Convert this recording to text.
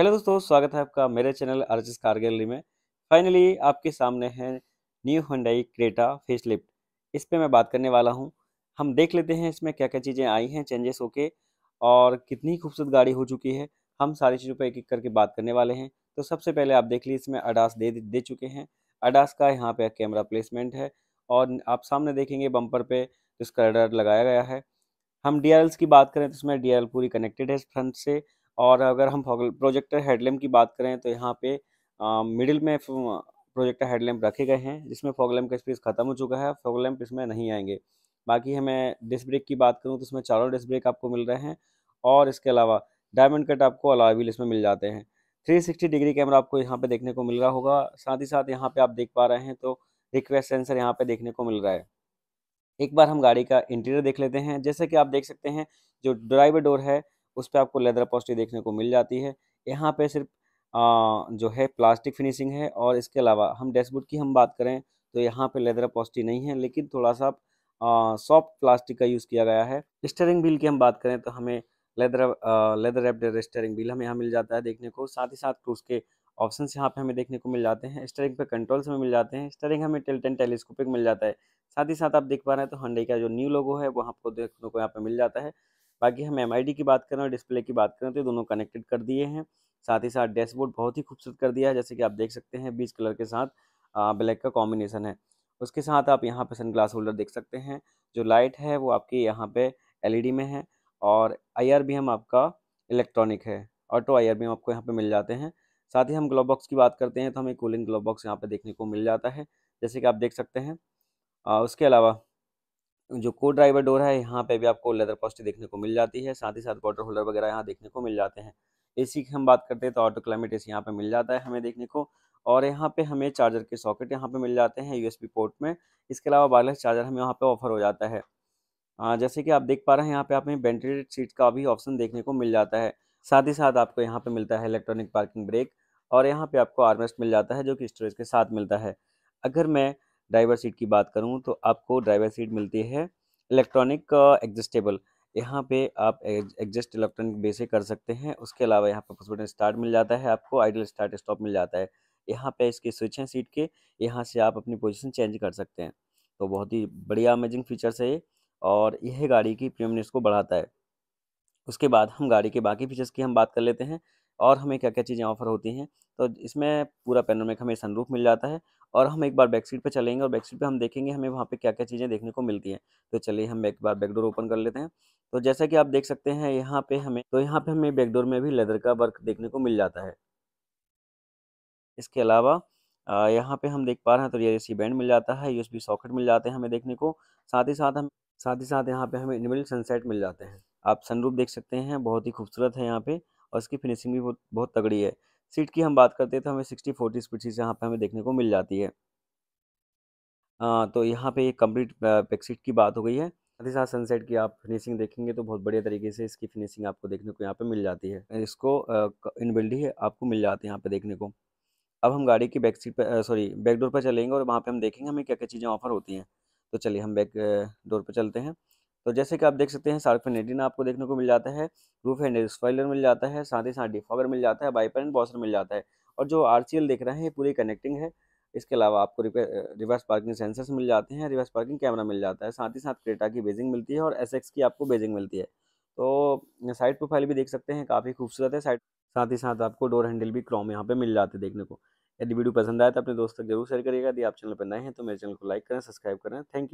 hello दोस्तों स्वागत है आपका मेरे चैनल अर्जिस कार गैलरी में फाइनली आपके सामने है न्यू हंडाई क्रेटा फेसलिफ्ट इस पे मैं बात करने वाला हूं हम देख लेते हैं इसमें क्या क्या चीज़ें आई हैं चेंजेस होके और कितनी खूबसूरत गाड़ी हो चुकी है हम सारी चीज़ों पर एक एक करके बात करने वाले हैं तो सबसे पहले आप देख लीजिए इसमें अडास दे दे चुके हैं अडास का यहाँ पर कैमरा प्लेसमेंट है और आप सामने देखेंगे बम्पर पर तो इसका अडर लगाया गया है हम डी की बात करें तो इसमें डी पूरी कनेक्टेड है फ्रंट से और अगर हम प्रोजेक्टर हेडलैम्प की बात करें तो यहाँ पे मिडिल में प्रोजेक्टर हेडलैम्प रखे गए हैं जिसमें फॉगलैम्प का स्पेस ख़त्म हो चुका है फॉगलैम्प इसमें नहीं आएंगे बाकी हमें डिस्क ब्रेक की बात करूँ तो इसमें चारों डिस्क ब्रेक आपको मिल रहे हैं और इसके अलावा डायमंड कट आपको अलाविल इसमें मिल जाते हैं 360 डिग्री कैमरा आपको यहाँ पे देखने को मिल रहा होगा साथ ही साथ यहाँ पे आप देख पा रहे हैं तो रिक्वेस्ट सेंसर यहाँ पे देखने को मिल रहा है एक बार हम गाड़ी का इंटीरियर देख लेते हैं जैसे कि आप देख सकते हैं जो ड्राइवर डोर है उस पर आपको लेदर पॉजिटिव देखने को मिल जाती है यहाँ पे सिर्फ आ, जो है प्लास्टिक फिनिशिंग है और इसके अलावा हम डैशबोर्ड की हम बात करें तो यहाँ पे लेदर पॉजिटिव नहीं है लेकिन थोड़ा सा सॉफ्ट प्लास्टिक का यूज़ किया गया है स्टेयरिंग व्हील की हम बात करें तो हमें लेदर लेदर एप स्टेयरिंग व्हील हमें यहाँ मिल जाता है देखने को साथ ही साथ क्रूज के ऑप्शन यहाँ पे हमें देखने को मिल जाते हैं स्टेयरिंग पे कंट्रोल्स हमें मिल जाते हैं स्टेयरिंग हमें टेल्टन टेलीस्कोपिक मिल जाता है साथ ही साथ आप देख पा रहे हैं तो हंडे का जो न्यू लोगो है वो आपको देखने को यहाँ पे मिल जाता है बाकी हम एम की बात करें और डिस्प्ले की बात करें तो दोनों कनेक्टेड कर दिए हैं साथ ही साथ डैशबोर्ड बहुत ही खूबसूरत कर दिया है जैसे कि आप देख सकते हैं बीच कलर के साथ ब्लैक का कॉम्बिनेशन है उसके साथ आप यहाँ पे सन ग्लास होल्डर देख सकते हैं जो लाइट है वो आपकी यहाँ पे एलईडी e में है और आई हम आपका इलेक्ट्रॉनिक है ऑटो तो आई हम आपको यहाँ पे मिल जाते हैं साथ ही हम ग्लोव बॉक्स की बात करते हैं तो हमें कूलिंग ग्लोव बॉक्स यहाँ पे देखने को मिल जाता है जैसे कि आप देख सकते हैं आ, उसके अलावा जो को ड्राइवर डोर है यहाँ पे भी आपको लेदर पॉजिटिव देखने को मिल जाती है साथ ही साथ वाटर होल्डर वगैरह यहाँ देखने को मिल जाते हैं एसी की हम बात करते हैं तो ऑटो क्लाइमेट एसी यहाँ पे मिल जाता है हमें देखने को और यहाँ पे हमें चार्जर के सॉकेट यहाँ पे मिल जाते हैं यूएसबी पोर्ट में इसके अलावा वायरलेस चार्जर हमें यहाँ पे ऑफर हो जाता है हाँ, जैसे कि आप देख पा रहे हैं यहाँ पे आपने वेंटिलेटेड सीट का भी ऑप्शन देखने को मिल जाता है साथ ही साथ आपको यहाँ पे मिलता है इलेक्ट्रॉनिक पार्किंग ब्रेक और यहाँ पे आपको आर्मेस्ट मिल जाता है जो कि स्टोरेज के साथ मिलता है अगर मैं ड्राइवर सीट की बात करूँ तो आपको ड्राइवर सीट मिलती है इलेक्ट्रॉनिक एडजस्टेबल यहाँ पे आप एडजस्ट इलेक्ट्रॉनिक बेसिक कर सकते हैं उसके अलावा यहाँ पर पुश स्टार्ट मिल जाता है आपको आइडल स्टार्ट स्टॉप मिल जाता है यहाँ पे इसके स्विच हैं सीट के यहाँ से आप अपनी पोजीशन चेंज कर सकते हैं तो बहुत ही बढ़िया अमेजिंग फीचर्स है ये और यह गाड़ी की प्रियमनेस को बढ़ाता है उसके बाद हम गाड़ी के बाकी फीचर्स की हम बात कर लेते हैं और हमें क्या क्या चीज़ें ऑफर होती हैं तो इसमें पूरा पैनोमिक हमें सनरूफ मिल जाता है और हम एक बार बैक सीट चलेंगे और बैक सीट हम देखेंगे हमें वहाँ पर क्या क्या चीज़ें देखने को मिलती हैं तो चलिए हम एक बार बैकडोर ओपन कर लेते हैं तो जैसा कि आप देख सकते हैं यहाँ पर हमें तो यहाँ पर हमें बैकडोर में भी लेदर का वर्क देखने को मिल जाता है इसके अलावा यहाँ पे हम देख पा रहे हैं तो ये सी बैंड मिल जाता है यूएसबी सॉकेट मिल जाते हैं हमें देखने को साथ ही साथ हम साथ ही साथ यहाँ पे हमें इनबिल्ट सनसेट मिल जाते हैं आप सनरूफ देख सकते हैं बहुत ही खूबसूरत है यहाँ पे और इसकी फिनिशिंग भी बहुत बहुत तगड़ी है सीट की हम बात करते हैं तो हमें सिक्सटी फोर्टी स्पीड सीट यहाँ पर हमें देखने को मिल जाती है आ, तो यहाँ पे ये कम्प्लीट पैक सीट की बात हो गई है साथ ही साथ सनसेट की आप फिनिशिंग देखेंगे तो बहुत बढ़िया तरीके से इसकी फिनिशिंग आपको देखने को यहाँ पर मिल जाती है इसको इन बिल्डिंग आपको मिल जाती है यहाँ पर देखने को अब हम गाड़ी की बैक सीट पर सॉरी बैक डोर पर चलेंगे और वहाँ पे हम देखेंगे हमें क्या क्या चीज़ें ऑफर होती हैं तो चलिए हम बैक डोर पर चलते हैं तो जैसे कि आप देख सकते हैं सार्फेनेडिन आपको देखने को मिल जाता है रूफ एंड स्पाइलर मिल जाता है साथ ही साथ डिफॉगर मिल जाता है बाइपर एंड बॉसर मिल जाता है और जो आर देख रहे हैं ये पूरी कनेक्टिंग है इसके अलावा आपको रिवर्स पार्किंग सेंसर्स मिल जाते हैं रिवर्स पार्किंग कैमरा मिल जाता है साथ ही साथ क्रेटा की बेजिंग मिलती है और एस की आपको बेजिंग मिलती है तो साइड प्रोफाइल भी देख सकते हैं काफ़ी खूबसूरत है साइड साथ ही साथ आपको डोर हैंडल भी क्रोम यहाँ पे मिल जाते हैं देखने को यदि यदि वीडियो पसंद आए तो अपने दोस्तों तक जरूर शेयर करिएगा यदि आप चैनल पर नए हैं तो मेरे चैनल को लाइक करें सब्सक्राइब करें थैंक यू